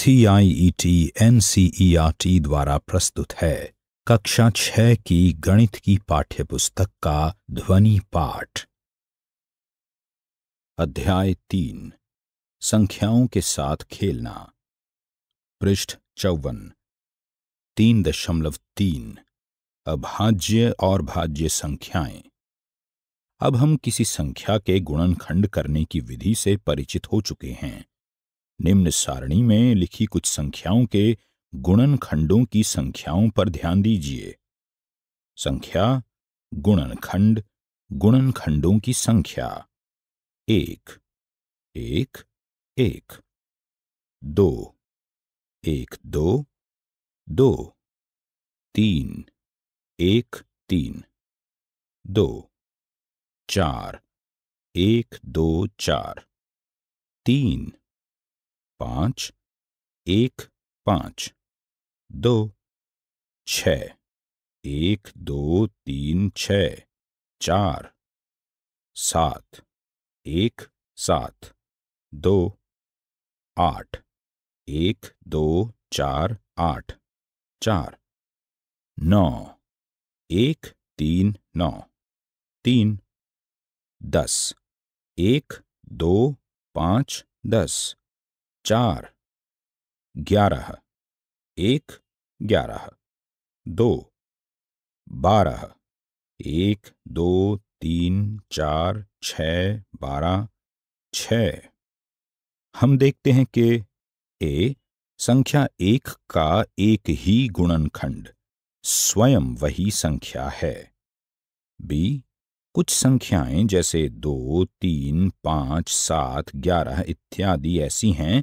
CIET NCERT e e द्वारा प्रस्तुत है कक्षा छह की गणित की पाठ्य पुस्तक का ध्वनि पाठ अध्याय तीन संख्याओं के साथ खेलना पृष्ठ चौवन तीन दशमलव तीन अभाज्य और भाज्य संख्याएं अब हम किसी संख्या के गुणनखंड करने की विधि से परिचित हो चुके हैं निम्न सारणी में लिखी कुछ संख्याओं के गुणन खंडों की संख्याओं पर ध्यान दीजिए संख्या गुणन खंड गुणन खंडों की संख्या एक एक एक दो एक दो दो तीन एक तीन दो चार एक दो चार तीन पांच एक पांच दो छ एक दो तीन छ चार सात एक सात दो आठ एक दो चार आठ चार नौ एक तीन नौ तीन दस एक दो पांच दस चार ग्यारह एक ग्यारह दो बारह एक दो तीन चार छ बारह छ हम देखते हैं कि ए संख्या एक का एक ही गुणनखंड स्वयं वही संख्या है बी कुछ संख्याएं जैसे दो तीन पांच सात ग्यारह इत्यादि ऐसी हैं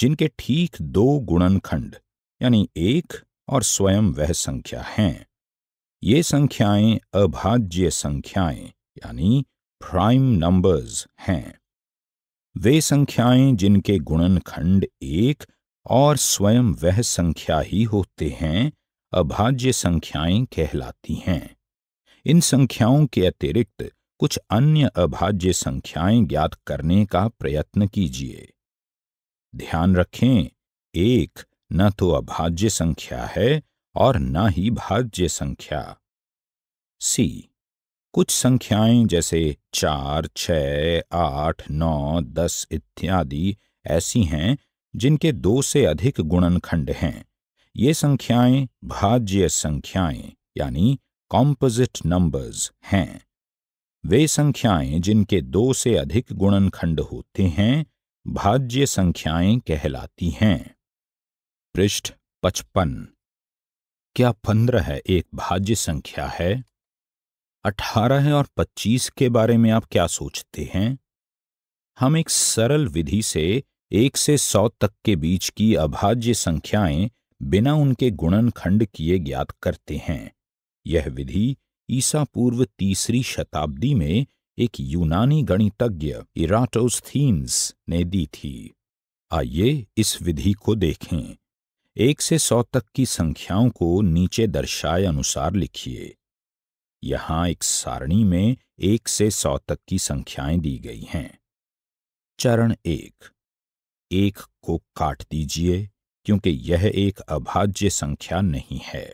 जिनके ठीक दो गुणनखंड यानी एक और स्वयं वह संख्या हैं ये संख्याएं अभाज्य संख्याएं यानी प्राइम नंबर्स हैं वे संख्याएं जिनके गुणनखंड एक और स्वयं वह संख्या ही होते हैं अभाज्य संख्याएं कहलाती हैं इन संख्याओं के अतिरिक्त कुछ अन्य अभाज्य संख्याएं ज्ञात करने का प्रयत्न कीजिए ध्यान रखें एक न तो अभाज्य संख्या है और न ही भाज्य संख्या सी कुछ संख्याएं जैसे चार छ आठ नौ दस इत्यादि ऐसी हैं जिनके दो से अधिक गुणनखंड हैं ये संख्याएं भाज्य संख्याएं यानी कॉम्पोजिट नंबर्स हैं वे संख्याएं जिनके दो से अधिक गुणनखंड होते हैं भाज्य संख्याएं कहलाती हैं पृष्ठ पचपन क्या पंद्रह एक भाज्य संख्या है अठारह और पच्चीस के बारे में आप क्या सोचते हैं हम एक सरल विधि से एक से सौ तक के बीच की अभाज्य संख्याएं बिना उनके गुणनखंड किए ज्ञात करते हैं यह विधि ईसा पूर्व तीसरी शताब्दी में एक यूनानी गणितज्ञ इराटोस्थीन्स ने दी थी आइए इस विधि को देखें एक से सौ तक की संख्याओं को नीचे दर्शाए अनुसार लिखिए यहां एक सारणी में एक से सौ तक की संख्याएं दी गई हैं चरण एक एक को काट दीजिए क्योंकि यह एक अभाज्य संख्या नहीं है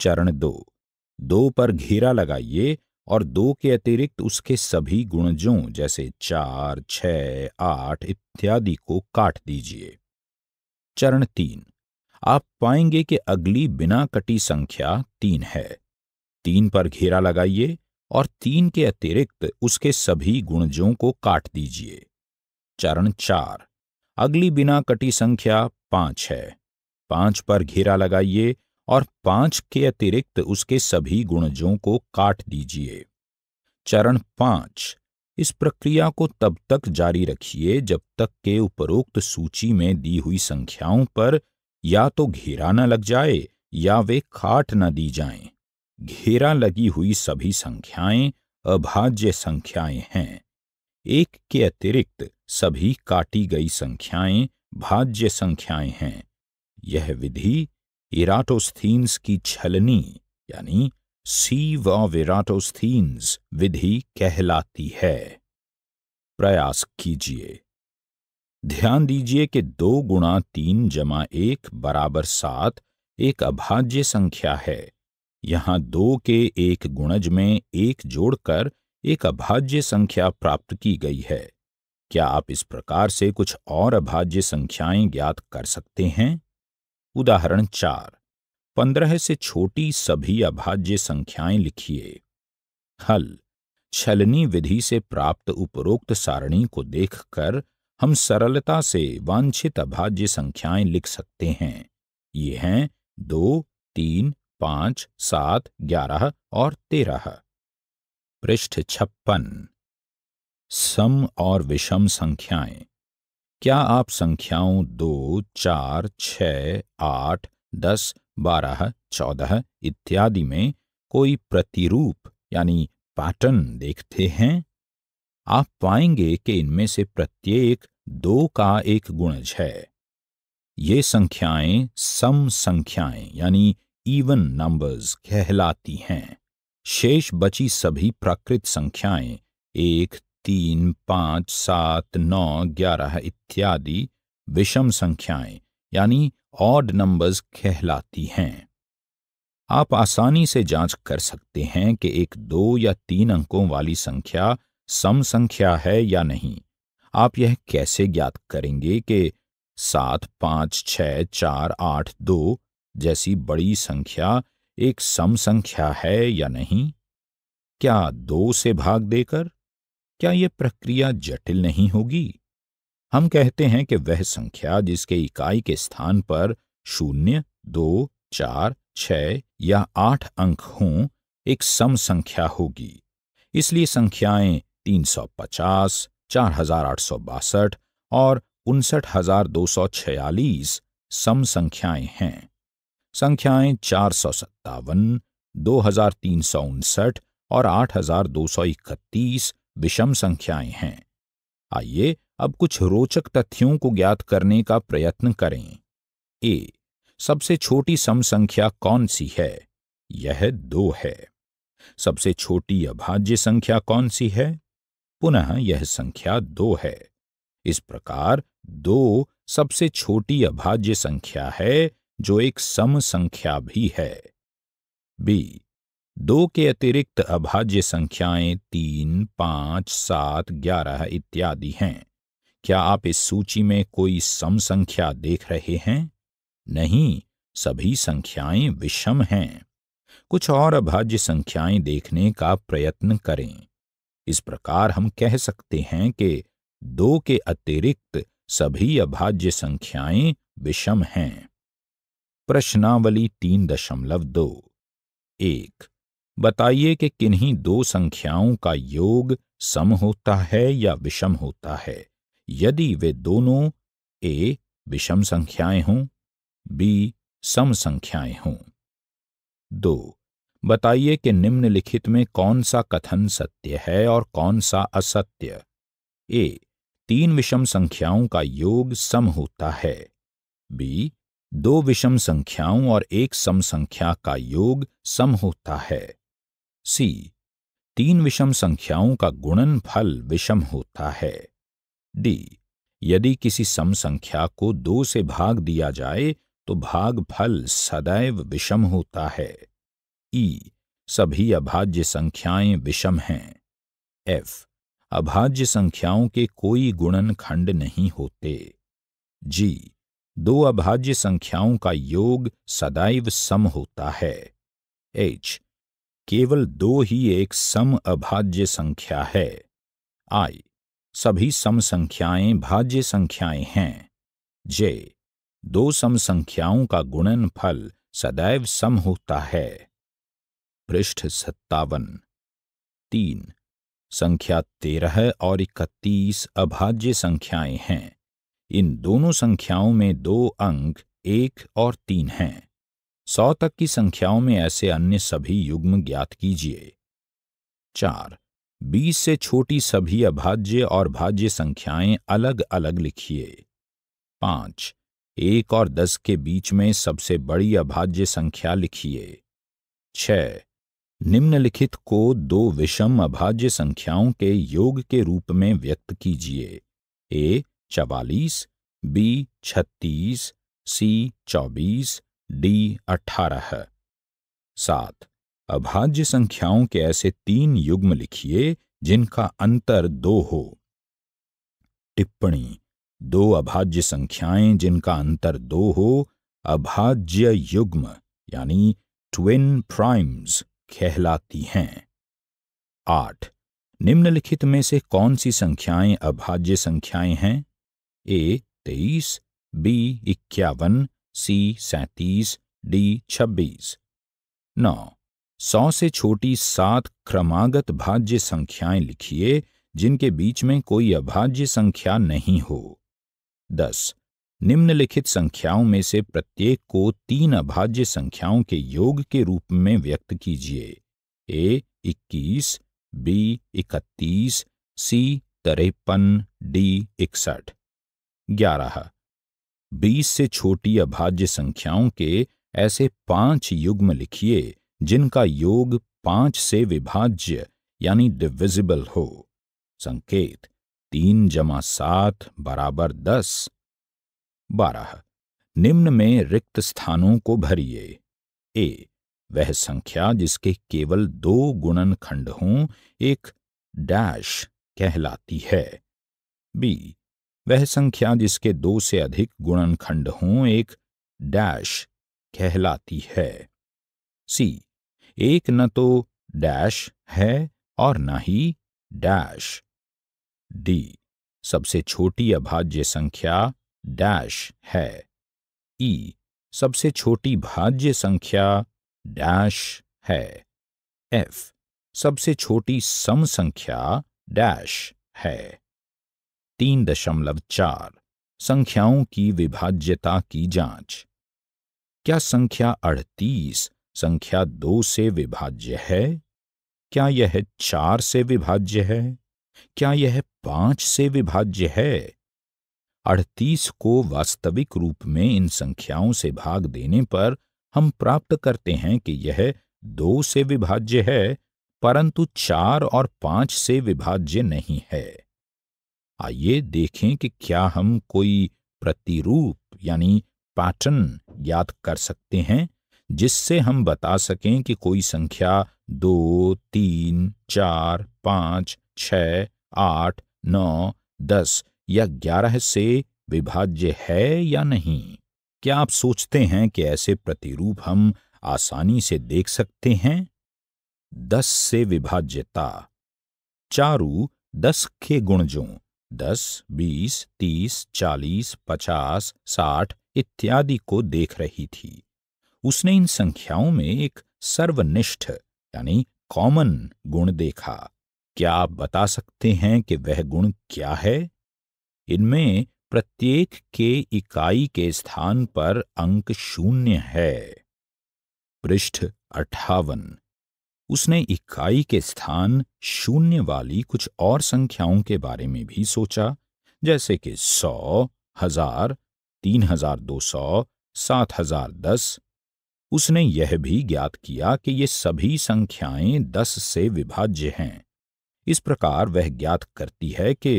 चरण दो दो पर घेरा लगाइए और दो के अतिरिक्त उसके सभी गुणजों जैसे चार छ आठ इत्यादि को काट दीजिए चरण तीन आप पाएंगे कि अगली बिना कटी संख्या तीन है तीन पर घेरा लगाइए और तीन के अतिरिक्त उसके सभी गुणजों को काट दीजिए चरण चार अगली बिना कटी संख्या पांच है पांच पर घेरा लगाइए और पांच के अतिरिक्त उसके सभी गुणजों को काट दीजिए चरण पांच इस प्रक्रिया को तब तक जारी रखिए जब तक के उपरोक्त सूची में दी हुई संख्याओं पर या तो घेरा न लग जाए या वे खाट न दी जाएं। घेरा लगी हुई सभी संख्याएं अभाज्य संख्याएं हैं एक के अतिरिक्त सभी काटी गई संख्याएं भाज्य संख्याएं हैं यह विधि इराटोस्थीन्स की छलनी यानी सी व विराटोस्थीन्स विधि कहलाती है प्रयास कीजिए ध्यान दीजिए कि दो गुणा तीन जमा एक बराबर सात एक अभाज्य संख्या है यहां दो के एक गुणज में एक जोड़कर एक अभाज्य संख्या प्राप्त की गई है क्या आप इस प्रकार से कुछ और अभाज्य संख्याएं ज्ञात कर सकते हैं उदाहरण चार पंद्रह से छोटी सभी अभाज्य संख्याएं लिखिए हल छलनी विधि से प्राप्त उपरोक्त सारणी को देखकर हम सरलता से वांछित अभाज्य संख्याएं लिख सकते हैं ये हैं दो तीन पांच सात ग्यारह और तेरह पृष्ठ छप्पन सम और विषम संख्याएं क्या आप संख्याओं दो चार छ आठ दस बारह चौदह इत्यादि में कोई प्रतिरूप यानी पैटर्न देखते हैं आप पाएंगे कि इनमें से प्रत्येक दो का एक गुणज है ये संख्याएं सम संख्याएं यानी इवन नंबर्स कहलाती हैं शेष बची सभी प्राकृत संख्याएं एक तीन पाँच सात नौ ग्यारह इत्यादि विषम संख्याएं यानी ऑड नंबर्स कहलाती हैं आप आसानी से जांच कर सकते हैं कि एक दो या तीन अंकों वाली संख्या सम संख्या है या नहीं आप यह कैसे ज्ञात करेंगे कि सात पाँच छ चार आठ दो जैसी बड़ी संख्या एक सम संख्या है या नहीं क्या दो से भाग देकर क्या ये प्रक्रिया जटिल नहीं होगी हम कहते हैं कि वह संख्या जिसके इकाई के स्थान पर शून्य दो चार छ या आठ अंक हों एक सम संख्या होगी इसलिए संख्याएं 350, 4862 और उनसठ सम संख्याएं हैं संख्याएं चार सौ सत्तावन दो हजार तीन सौ उनसठ और आठ हजार दो सौ इकतीस विषम संख्याएं हैं आइए अब कुछ रोचक तथ्यों को ज्ञात करने का प्रयत्न करें ए सबसे छोटी सम संख्या कौन सी है यह दो है सबसे छोटी अभाज्य संख्या कौन सी है पुनः यह संख्या दो है इस प्रकार दो सबसे छोटी अभाज्य संख्या है जो एक सम संख्या भी है बी दो के अतिरिक्त अभाज्य संख्याएं तीन पाँच सात ग्यारह इत्यादि हैं क्या आप इस सूची में कोई सम संख्या देख रहे हैं नहीं सभी संख्याएं विषम हैं कुछ और अभाज्य संख्याएं देखने का प्रयत्न करें इस प्रकार हम कह सकते हैं कि दो के अतिरिक्त सभी अभाज्य संख्याएं विषम हैं प्रश्नावली तीन दशमलव दो एक बताइए कि किन्हीं दो संख्याओं का योग सम होता है या विषम होता है यदि वे दोनों ए विषम संख्याएं हों बी सम संख्याएं हों दो बताइए कि निम्नलिखित में कौन सा कथन सत्य है और कौन सा असत्य ए तीन विषम संख्याओं का योग सम होता है बी दो विषम संख्याओं और एक सम संख्या का योग सम होता है सी तीन विषम संख्याओं का गुणन फल विषम होता है डी यदि किसी सम संख्या को दो से भाग दिया जाए तो भाग फल सदैव विषम होता है ई सभी अभाज्य संख्याएं विषम हैं एफ अभाज्य संख्याओं के कोई गुणन खंड नहीं होते जी दो अभाज्य संख्याओं का योग सदैव सम होता है एच केवल दो ही एक सम अभाज्य संख्या है आई सभी सम संख्याएं भाज्य संख्याएं हैं जे दो सम संख्याओं का गुणनफल सदैव सम होता है पृष्ठ सत्तावन तीन संख्या तेरह और इकतीस अभाज्य संख्याएं हैं इन दोनों संख्याओं में दो अंक एक और तीन हैं सौ तक की संख्याओं में ऐसे अन्य सभी युग्म ज्ञात कीजिए चार बीस से छोटी सभी अभाज्य और भाज्य संख्याएं अलग अलग लिखिए पांच एक और दस के बीच में सबसे बड़ी अभाज्य संख्या लिखिए छ निम्नलिखित को दो विषम अभाज्य संख्याओं के योग के रूप में व्यक्त कीजिए ए चवालीस बी छत्तीस सी चौबीस डी अठारह सात अभाज्य संख्याओं के ऐसे तीन युग्म लिखिए जिनका अंतर दो हो टिप्पणी दो अभाज्य संख्याएं जिनका अंतर दो हो अभाज्य युग्म यानी ट्विन प्राइम्स कहलाती हैं आठ निम्नलिखित में से कौन सी संख्याएं अभाज्य संख्याएं हैं ए तेईस बी इक्यावन सी सैतीस डी छब्बीस नौ सौ से छोटी सात क्रमागत भाज्य संख्याएं लिखिए जिनके बीच में कोई अभाज्य संख्या नहीं हो दस निम्नलिखित संख्याओं में से प्रत्येक को तीन अभाज्य संख्याओं के योग के रूप में व्यक्त कीजिए ए इक्कीस बी इकतीस सी तरेपन डी इकसठ ग्यारह बीस से छोटी अभाज्य संख्याओं के ऐसे पांच युग्म लिखिए जिनका योग पांच से विभाज्य यानी डिविजिबल हो संकेत तीन जमा सात बराबर दस बारह निम्न में रिक्त स्थानों को भरिए ए वह संख्या जिसके केवल दो गुणन खंड हों एक डैश कहलाती है बी वह संख्या जिसके दो से अधिक गुणनखंड हों एक डैश कहलाती है सी एक न तो डैश है और न ही डैश डी सबसे छोटी अभाज्य संख्या डैश है ई सबसे छोटी भाज्य संख्या डैश है एफ सबसे छोटी सम संख्या डैश है तीन दशमलव चार संख्याओं की विभाज्यता की जांच क्या संख्या अड़तीस संख्या दो से विभाज्य है क्या यह चार से विभाज्य है क्या यह पांच से विभाज्य है अड़तीस को वास्तविक रूप में इन संख्याओं से भाग देने पर हम प्राप्त करते हैं कि यह दो से विभाज्य है परंतु चार और पांच से विभाज्य नहीं है आइए देखें कि क्या हम कोई प्रतिरूप यानी पैटर्न याद कर सकते हैं जिससे हम बता सकें कि कोई संख्या दो तीन चार पाँच छ आठ नौ दस या ग्यारह से विभाज्य है या नहीं क्या आप सोचते हैं कि ऐसे प्रतिरूप हम आसानी से देख सकते हैं दस से विभाज्यता चारू दस के गुणजों दस बीस तीस चालीस पचास साठ इत्यादि को देख रही थी उसने इन संख्याओं में एक सर्वनिष्ठ यानी कॉमन गुण देखा क्या आप बता सकते हैं कि वह गुण क्या है इनमें प्रत्येक के इकाई के स्थान पर अंक शून्य है पृष्ठ अठावन उसने इकाई के स्थान शून्य वाली कुछ और संख्याओं के बारे में भी सोचा जैसे कि सौ हजार तीन हजार दो सौ सात हजार दस उसने यह भी ज्ञात किया कि ये सभी संख्याएं दस से विभाज्य हैं इस प्रकार वह ज्ञात करती है कि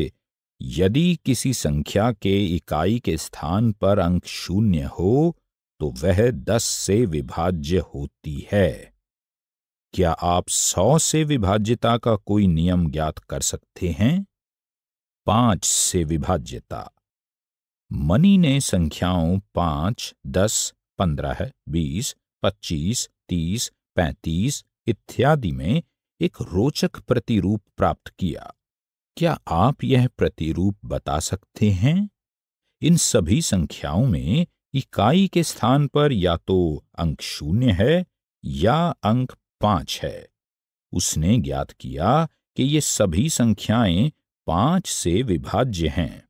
यदि किसी संख्या के इकाई के स्थान पर अंक शून्य हो तो वह दस से विभाज्य होती है क्या आप सौ से विभाज्यता का कोई नियम ज्ञात कर सकते हैं पांच से विभाज्यता मनी ने संख्याओं पांच दस पंद्रह बीस पच्चीस तीस पैंतीस इत्यादि में एक रोचक प्रतिरूप प्राप्त किया क्या आप यह प्रतिरूप बता सकते हैं इन सभी संख्याओं में इकाई के स्थान पर या तो अंक शून्य है या अंक पांच है उसने ज्ञात किया कि ये सभी संख्याएं पांच से विभाज्य हैं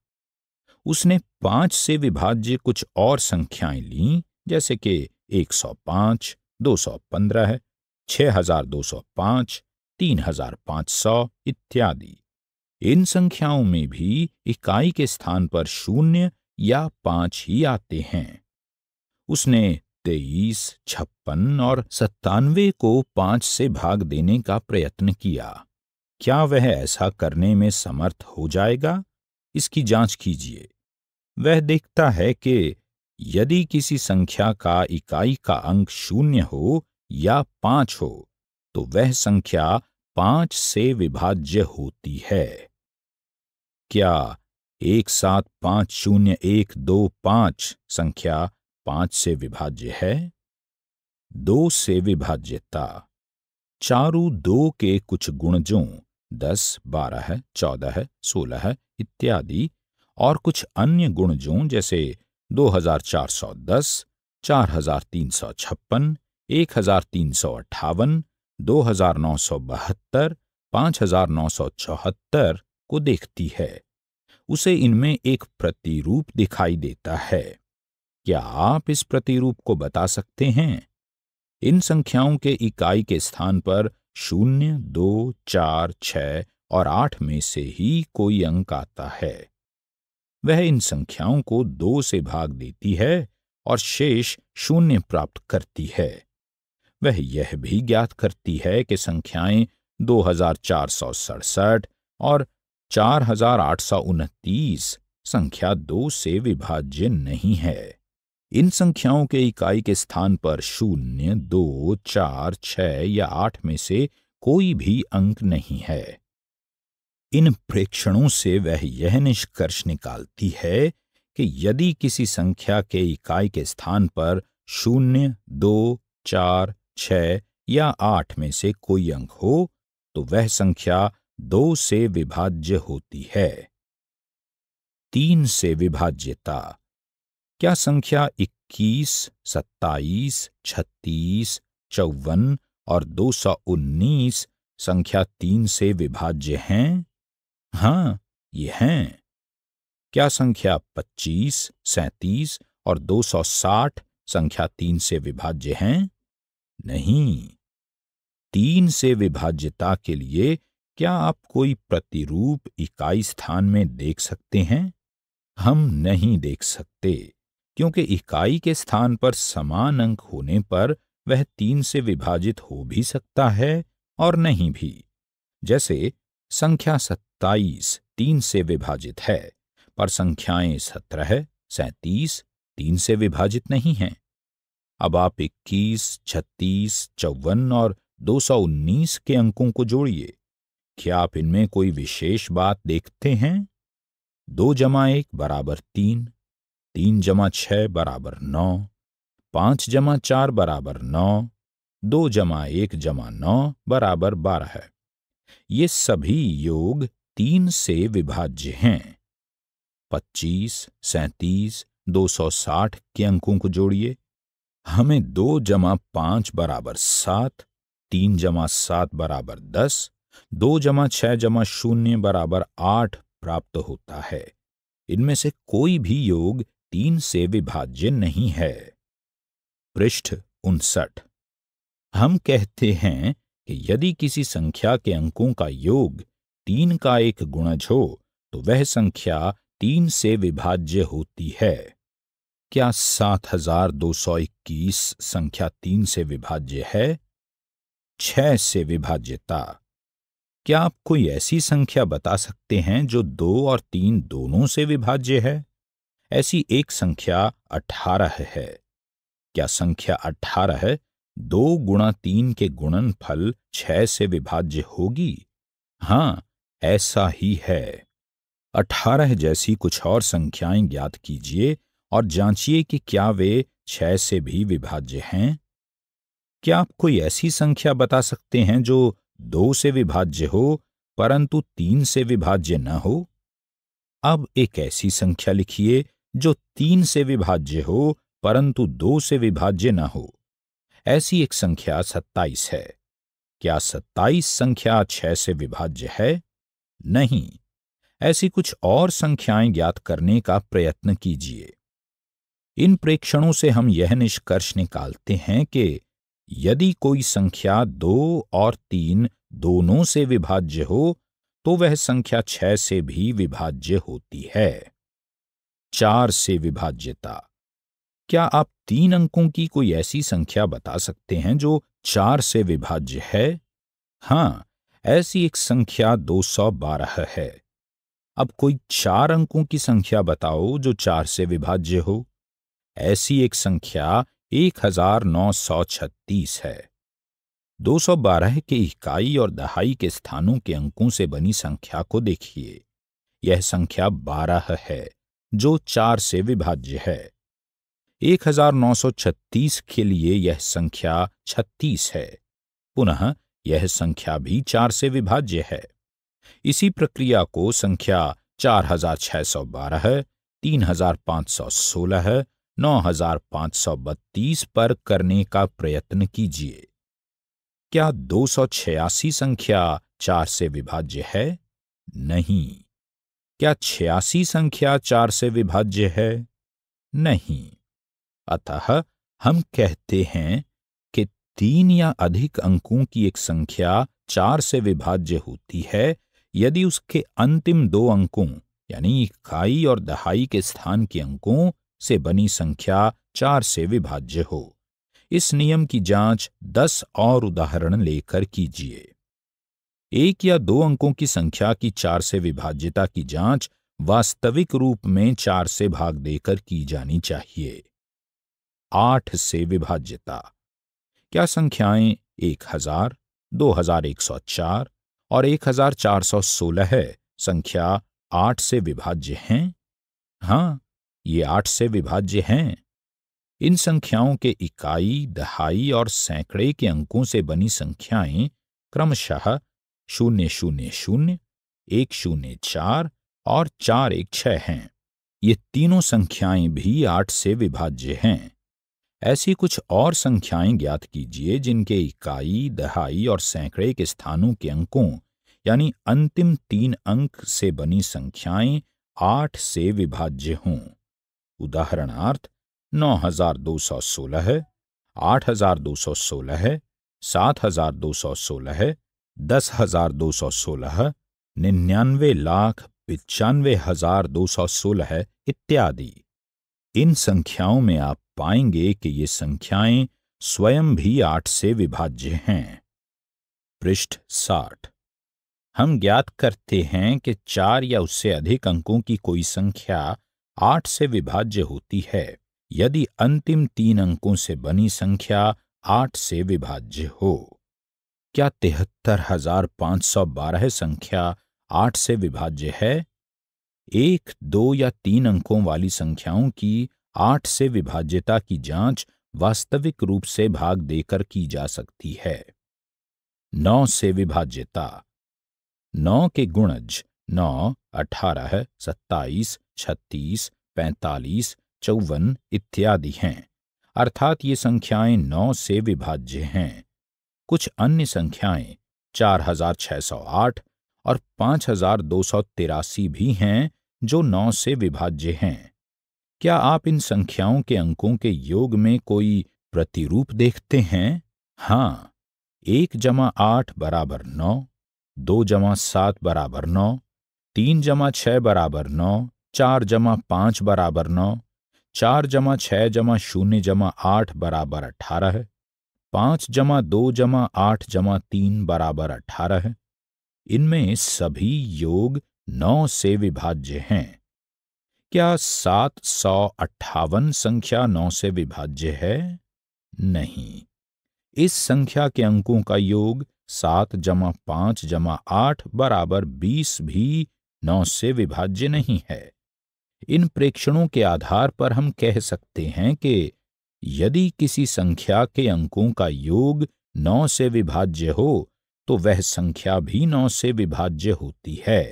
उसने पांच से विभाज्य कुछ और संख्याएं ली जैसे कि 105, 215, 6205, 3500 इत्यादि इन संख्याओं में भी इकाई के स्थान पर शून्य या पांच ही आते हैं उसने तेईस छप्पन और सत्तानवे को पांच से भाग देने का प्रयत्न किया क्या वह ऐसा करने में समर्थ हो जाएगा इसकी जांच कीजिए वह देखता है कि यदि किसी संख्या का इकाई का अंक शून्य हो या पांच हो तो वह संख्या पांच से विभाज्य होती है क्या एक सात पांच शून्य एक दो पांच संख्या पांच से विभाज्य है दो से विभाज्यता चारु दो के कुछ गुणजों दस बारह चौदह सोलह इत्यादि और कुछ अन्य गुणजों जैसे दो हजार चार सौ दस चार हजार तीन सौ छप्पन एक हजार तीन सौ अट्ठावन दो हजार नौ सौ बहत्तर पांच हजार नौ सौ चौहत्तर को देखती है उसे इनमें एक प्रतिरूप दिखाई देता है क्या आप इस प्रतिरूप को बता सकते हैं इन संख्याओं के इकाई के स्थान पर शून्य दो चार छ और आठ में से ही कोई अंक आता है वह इन संख्याओं को दो से भाग देती है और शेष शून्य प्राप्त करती है वह यह भी ज्ञात करती है कि संख्याएं दो हजार चार सौ सड़सठ और चार हजार आठ सौ उनतीस संख्या दो से विभाज्य नहीं है इन संख्याओं के इकाई के स्थान पर शून्य दो चार छ या आठ में से कोई भी अंक नहीं है इन प्रेक्षणों से वह यह निष्कर्ष निकालती है कि यदि किसी संख्या के इकाई के स्थान पर शून्य दो चार छ या आठ में से कोई अंक हो तो वह संख्या दो से विभाज्य होती है तीन से विभाज्यता क्या संख्या 21, 27, 36, चौवन और 219 संख्या तीन से विभाज्य हैं हाँ ये हैं क्या संख्या 25, 37 और 260 संख्या तीन से विभाज्य हैं नहीं तीन से विभाज्यता के लिए क्या आप कोई प्रतिरूप इकाई स्थान में देख सकते हैं हम नहीं देख सकते क्योंकि इकाई के स्थान पर समान अंक होने पर वह तीन से विभाजित हो भी सकता है और नहीं भी जैसे संख्या सत्ताईस तीन से विभाजित है पर संख्याएं सत्रह सैतीस तीन से विभाजित नहीं हैं अब आप इक्कीस छत्तीस चौवन और दो सौ उन्नीस के अंकों को जोड़िए क्या आप इनमें कोई विशेष बात देखते हैं दो जमा एक बराबर तीन तीन जमा छः बराबर नौ पाँच जमा चार बराबर नौ दो जमा एक जमा नौ बराबर बारह है ये सभी योग तीन से विभाज्य हैं पच्चीस सैंतीस दो सौ साठ के अंकों को जोड़िए हमें दो जमा पाँच बराबर सात तीन जमा सात बराबर दस दो जमा छः जमा शून्य बराबर आठ प्राप्त होता है इनमें से कोई भी योग तीन से विभाज्य नहीं है पृष्ठ उनसठ हम कहते हैं कि यदि किसी संख्या के अंकों का योग तीन का एक गुणज हो तो वह संख्या तीन से विभाज्य होती है क्या सात हजार दो सौ इक्कीस संख्या तीन से विभाज्य है छह से विभाज्यता क्या आप कोई ऐसी संख्या बता सकते हैं जो दो और तीन दोनों से विभाज्य है ऐसी एक संख्या अठारह है क्या संख्या अठारह दो गुणा तीन के गुणन फल छह से विभाज्य होगी हां ऐसा ही है अठारह जैसी कुछ और संख्याएं ज्ञात कीजिए और जांचिए कि क्या वे छह से भी विभाज्य हैं क्या आप कोई ऐसी संख्या बता सकते हैं जो दो से विभाज्य हो परंतु तीन से विभाज्य न हो अब एक ऐसी संख्या लिखिए जो तीन से विभाज्य हो परंतु दो से विभाज्य न हो ऐसी एक संख्या सत्ताईस है क्या सत्ताईस संख्या छह से विभाज्य है नहीं ऐसी कुछ और संख्याएं ज्ञात करने का प्रयत्न कीजिए इन प्रेक्षणों से हम यह निष्कर्ष निकालते हैं कि यदि कोई संख्या दो और तीन दोनों से विभाज्य हो तो वह संख्या छह से भी विभाज्य होती है चार से विभाज्यता क्या आप तीन अंकों की कोई ऐसी संख्या बता सकते हैं जो चार से विभाज्य है हाँ ऐसी एक संख्या 212 है अब कोई चार अंकों की संख्या बताओ जो चार से विभाज्य हो ऐसी एक संख्या 1936 है 212 के इकाई और दहाई के स्थानों के अंकों से बनी संख्या को देखिए यह संख्या 12 है जो चार से विभाज्य है 1936 के लिए यह संख्या 36 है पुनः यह संख्या भी चार से विभाज्य है इसी प्रक्रिया को संख्या 4612, 3516, 9532 पर करने का प्रयत्न कीजिए क्या दो संख्या चार से विभाज्य है नहीं क्या छियासी संख्या चार से विभाज्य है नहीं अतः हम कहते हैं कि तीन या अधिक अंकों की एक संख्या चार से विभाज्य होती है यदि उसके अंतिम दो अंकों यानी इकाई और दहाई के स्थान के अंकों से बनी संख्या चार से विभाज्य हो इस नियम की जांच दस और उदाहरण लेकर कीजिए एक या दो अंकों की संख्या की चार से विभाज्यता की जांच वास्तविक रूप में चार से भाग देकर की जानी चाहिए आठ से विभाज्यता क्या संख्याएं एक हजार दो हजार एक सौ चार और एक हजार चार सौ सोलह संख्या आठ से विभाज्य हैं हाँ ये आठ से विभाज्य हैं इन संख्याओं के इकाई दहाई और सैकड़े के अंकों से बनी संख्याएं क्रमशः शून्य शून्य शून्य एक शून्य चार और चार एक छह हैं ये तीनों संख्याएं भी आठ से विभाज्य हैं ऐसी कुछ और संख्याएं ज्ञात कीजिए जिनके इकाई दहाई और सैकड़े के स्थानों के अंकों यानी अंतिम तीन अंक से बनी संख्याएं आठ से विभाज्य हों उदाहरणार्थ नौ हजार दो सौ सोलह आठ हजार दो सौ सोलह सात हजार दो सौ सोलह दस हजार दो सौ सोलह निन्यानवे लाख पिचानवे हजार दो सौ सोलह इत्यादि इन संख्याओं में आप पाएंगे कि ये संख्याएं स्वयं भी आठ से विभाज्य हैं पृष्ठ साठ हम ज्ञात करते हैं कि चार या उससे अधिक अंकों की कोई संख्या आठ से विभाज्य होती है यदि अंतिम तीन अंकों से बनी संख्या आठ से विभाज्य हो क्या तिहत्तर हजार पांच सौ बारह संख्या आठ से विभाज्य है एक दो या तीन अंकों वाली संख्याओं की आठ से विभाज्यता की जांच वास्तविक रूप से भाग देकर की जा सकती है नौ से विभाज्यता नौ के गुणज नौ अठारह सत्ताईस छत्तीस पैंतालीस चौवन इत्यादि हैं अर्थात ये संख्याएं नौ से विभाज्य हैं कुछ अन्य संख्याएं 4608 और तिरासी भी हैं जो 9 से विभाज्य हैं क्या आप इन संख्याओं के अंकों के योग में कोई प्रतिरूप देखते हैं हाँ एक जमा आठ बराबर नौ दो जमा सात बराबर नौ तीन जमा छह बराबर नौ चार जमा पांच बराबर नौ चार जमा छह जमा शून्य जमा आठ बराबर अठारह पांच जमा दो जमा आठ जमा तीन बराबर अठारह है इनमें सभी योग नौ से विभाज्य हैं क्या सात सौ अट्ठावन संख्या नौ से विभाज्य है नहीं इस संख्या के अंकों का योग सात जमा पांच जमा आठ बराबर बीस भी नौ से विभाज्य नहीं है इन प्रेक्षणों के आधार पर हम कह सकते हैं कि यदि किसी संख्या के अंकों का योग नौ से विभाज्य हो तो वह संख्या भी नौ से विभाज्य होती है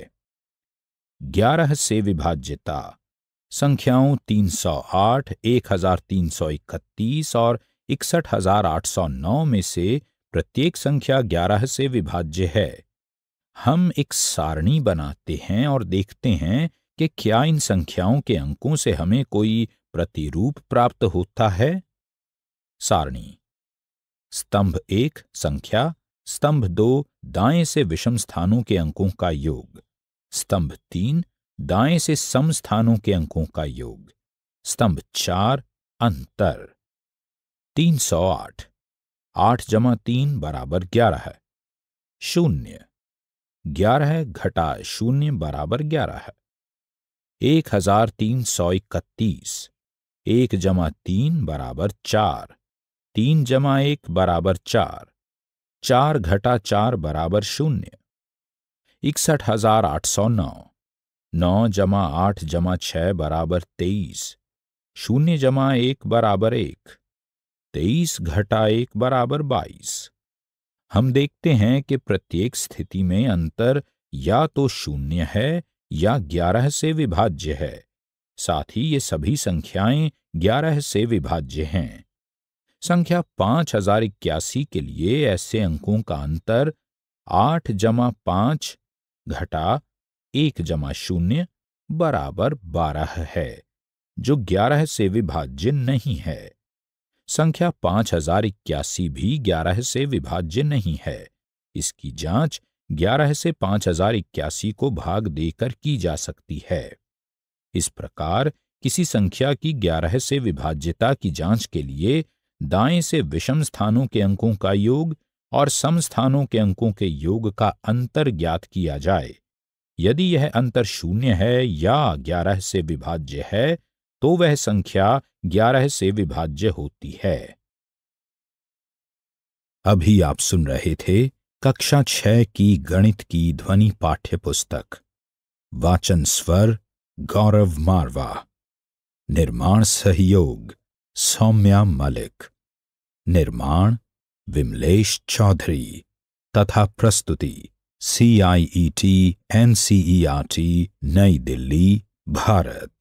ग्यारह से विभाज्यता संख्याओं 308, 1331 और 61809 में से प्रत्येक संख्या 11 से विभाज्य है हम एक सारणी बनाते हैं और देखते हैं कि क्या इन संख्याओं के अंकों से हमें कोई प्रतिरूप प्राप्त होता है सारणी स्तंभ एक संख्या स्तंभ दो दाएं से विषम स्थानों के अंकों का योग स्तंभ तीन दाएं से सम स्थानों के अंकों का योग स्तंभ चार अंतर तीन सौ आठ आठ जमा तीन बराबर ग्यारह है शून्य ग्यारह घटा शून्य बराबर ग्यारह है एक हजार तीन सौ इकतीस एक जमा तीन बराबर चार तीन जमा एक बराबर चार चार घटा चार बराबर शून्य इकसठ हजार आठ सौ नौ नौ जमा आठ जमा छः बराबर तेईस शून्य जमा एक बराबर एक तेईस घटा एक बराबर बाईस हम देखते हैं कि प्रत्येक स्थिति में अंतर या तो शून्य है या ग्यारह से विभाज्य है साथ ही ये सभी संख्याएं ग्यारह से विभाज्य हैं संख्या पांच हजार इक्यासी के लिए ऐसे अंकों का अंतर आठ जमा पांच घटा एक जमा शून्य बराबर बारह है जो ग्यारह से विभाज्य नहीं है संख्या पांच हजार इक्यासी भी ग्यारह से विभाज्य नहीं है इसकी जांच ग्यारह से पांच हजार इक्यासी को भाग देकर की जा सकती है इस प्रकार किसी संख्या की ग्यारह से विभाज्यता की जांच के लिए दाएं से विषम स्थानों के अंकों का योग और सम स्थानों के अंकों के योग का अंतर ज्ञात किया जाए यदि यह अंतर शून्य है या ग्यारह से विभाज्य है तो वह संख्या ग्यारह से विभाज्य होती है अभी आप सुन रहे थे कक्षा छह की गणित की ध्वनि पाठ्य पुस्तक वाचन स्वर गौरव मारवा निर्माण सहयोग सौम्या मलिक निर्माण विमलेश चौधरी तथा प्रस्तुति C I E T N C E R T New Delhi Bharat